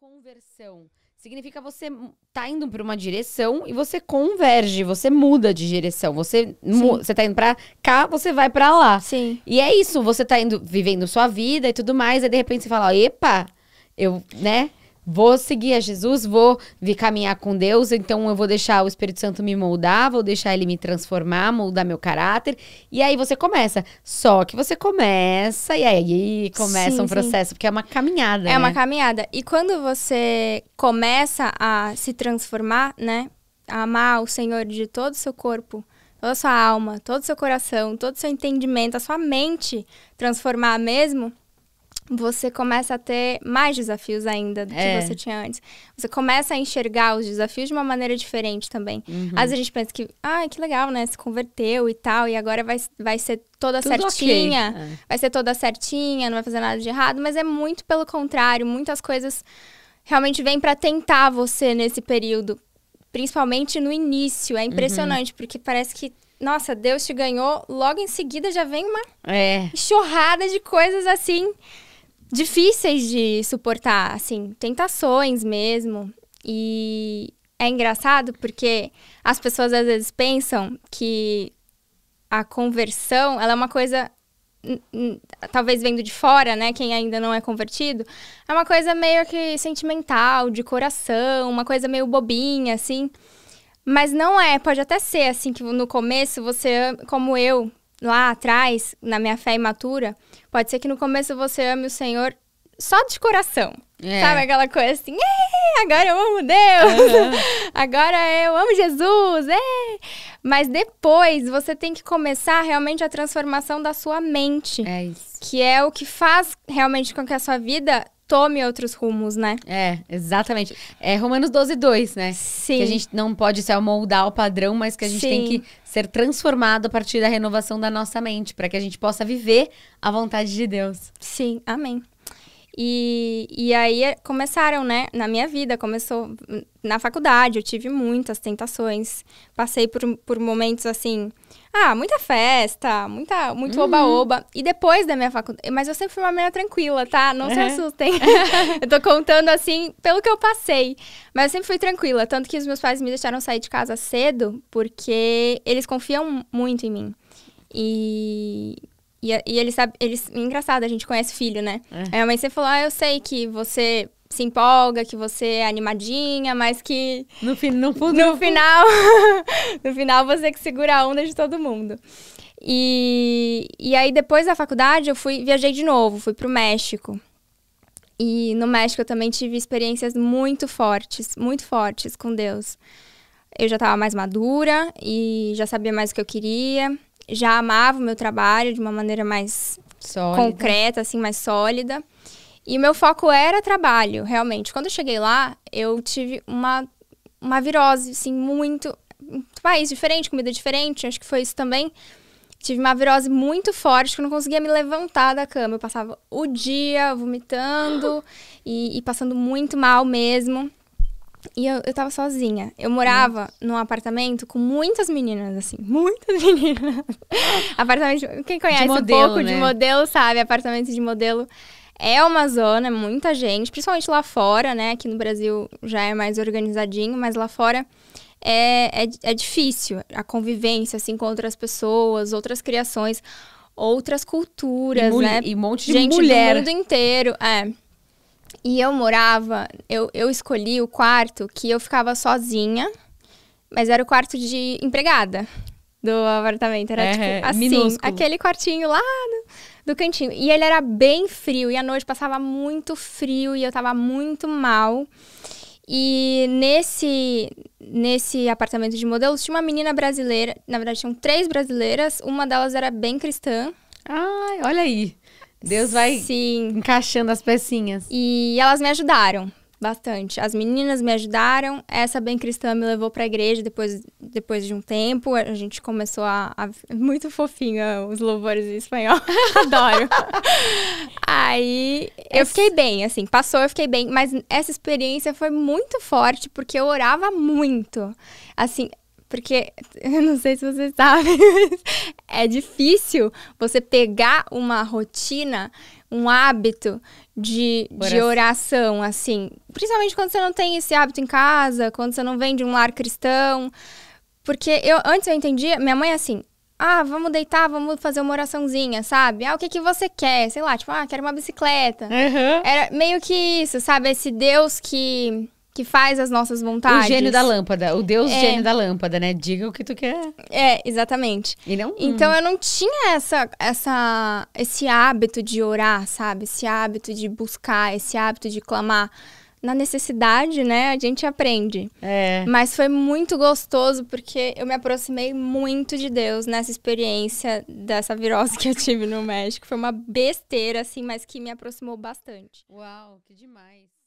conversão significa você tá indo para uma direção e você converge, você muda de direção. Você você tá indo para cá, você vai para lá. Sim. E é isso, você tá indo vivendo sua vida e tudo mais, aí de repente você fala, epa, eu, né? vou seguir a Jesus, vou vir caminhar com Deus, então eu vou deixar o Espírito Santo me moldar, vou deixar ele me transformar, moldar meu caráter. E aí você começa. Só que você começa e aí começa sim, um processo, sim. porque é uma caminhada. É né? uma caminhada. E quando você começa a se transformar, né? A amar o Senhor de todo o seu corpo, toda a sua alma, todo o seu coração, todo o seu entendimento, a sua mente transformar mesmo, você começa a ter mais desafios ainda do que é. você tinha antes. Você começa a enxergar os desafios de uma maneira diferente também. Uhum. Às vezes a gente pensa que, ah, que legal, né? Se converteu e tal, e agora vai, vai ser toda Tudo certinha. Okay. É. Vai ser toda certinha, não vai fazer nada de errado, mas é muito pelo contrário. Muitas coisas realmente vêm para tentar você nesse período. Principalmente no início. É uhum. impressionante, uhum. porque parece que nossa, Deus te ganhou, logo em seguida já vem uma é. de coisas assim difíceis de suportar, assim, tentações mesmo. E é engraçado porque as pessoas às vezes pensam que a conversão, ela é uma coisa talvez vendo de fora, né, quem ainda não é convertido, é uma coisa meio que sentimental, de coração, uma coisa meio bobinha assim. Mas não é, pode até ser assim que no começo você, como eu, lá atrás, na minha fé imatura, pode ser que no começo você ame o Senhor só de coração. É. Sabe aquela coisa assim, agora eu amo Deus, uhum. agora eu amo Jesus, mas depois você tem que começar realmente a transformação da sua mente. É isso. Que é o que faz realmente com que a sua vida tome outros rumos, né? É, exatamente. É Romanos 12, 2, né? Sim. Que a gente não pode se amoldar ao padrão, mas que a gente Sim. tem que ser transformado a partir da renovação da nossa mente, para que a gente possa viver a vontade de Deus. Sim, amém. E, e aí eh, começaram, né? Na minha vida, começou hum, na faculdade, eu tive muitas tentações. Passei por, por momentos assim, ah, muita festa, muita, muito uhum. oba-oba. Uhum. E depois da minha faculdade. Mas eu sempre fui uma menina tranquila, tá? Não uhum. se assustem. eu tô contando assim, pelo que eu passei. Mas eu sempre fui tranquila. Tanto que os meus pais me deixaram sair de casa cedo, porque eles confiam muito em mim. E e, e ele sabe, eles, engraçado, a gente conhece filho, né? É. Aí a mãe sempre falou: ah, eu sei que você se empolga, que você é animadinha, mas que. No, fi no, no, no final. no final você é que segura a onda de todo mundo. E, e aí depois da faculdade eu fui viajei de novo, fui pro México. E no México eu também tive experiências muito fortes, muito fortes com Deus. Eu já estava mais madura e já sabia mais o que eu queria já amava o meu trabalho de uma maneira mais sólida. concreta, assim, mais sólida. E o meu foco era trabalho, realmente. Quando eu cheguei lá, eu tive uma, uma virose, assim, muito. Um país diferente, comida diferente, acho que foi isso também. Tive uma virose muito forte que eu não conseguia me levantar da cama. Eu passava o dia vomitando e, e passando muito mal mesmo. E eu, eu tava sozinha. Eu morava Nossa. num apartamento com muitas meninas, assim. Muitas meninas. apartamento. Quem conhece de modelo, um pouco né? de modelo sabe. Apartamento de modelo é uma zona, é muita gente, principalmente lá fora, né? Aqui no Brasil já é mais organizadinho, mas lá fora é, é, é difícil a convivência, assim, com outras pessoas, outras criações, outras culturas, e né? E um monte de gente mulher. do mundo inteiro. É. E eu morava, eu, eu escolhi o quarto que eu ficava sozinha, mas era o quarto de empregada do apartamento. Era tipo, é, tipo assim, minúsculo. aquele quartinho lá do, do, cantinho. E ele era bem frio, e à noite passava muito frio e eu tava muito mal. E nesse, nesse apartamento de modelos tinha uma menina brasileira, na verdade tinham três brasileiras, uma delas era bem cristã. Ai, olha aí. Deus vai Sim. encaixando as pecinhas. E elas me ajudaram bastante. As meninas me ajudaram, essa bem cristã me levou para a igreja depois, depois de um tempo. A gente começou a, a muito fofinha ah, os louvores em espanhol. Adoro. Aí eu fiquei bem, assim, passou, eu fiquei bem, mas essa experiência foi muito forte porque eu orava muito. Assim, porque eu não sei se vocês sabem, mas é difícil você pegar uma rotina, um hábito de oração. de oração, assim. Principalmente quando você não tem esse hábito em casa, quando você não vem de um lar cristão. Porque eu antes eu entendia, minha mãe é assim, ah, vamos deitar, vamos fazer uma oraçãozinha, sabe? Ah, o que que você quer? Sei lá, tipo, ah, quero uma bicicleta. Uhum. Era meio que isso, sabe? Esse Deus que que faz as nossas vontades. O gênio da lâmpada, o deus é. gênio da lâmpada, né? Diga o que tu quer. É, exatamente. E não, então hum. eu não tinha essa, essa, esse hábito de orar, sabe? Esse hábito de buscar, esse hábito de clamar. Na necessidade, né? A gente aprende. É. Mas foi muito gostoso porque eu me aproximei muito de Deus nessa experiência dessa virose que eu tive no México. Foi uma besteira, assim, mas que me aproximou bastante. Uau, que demais.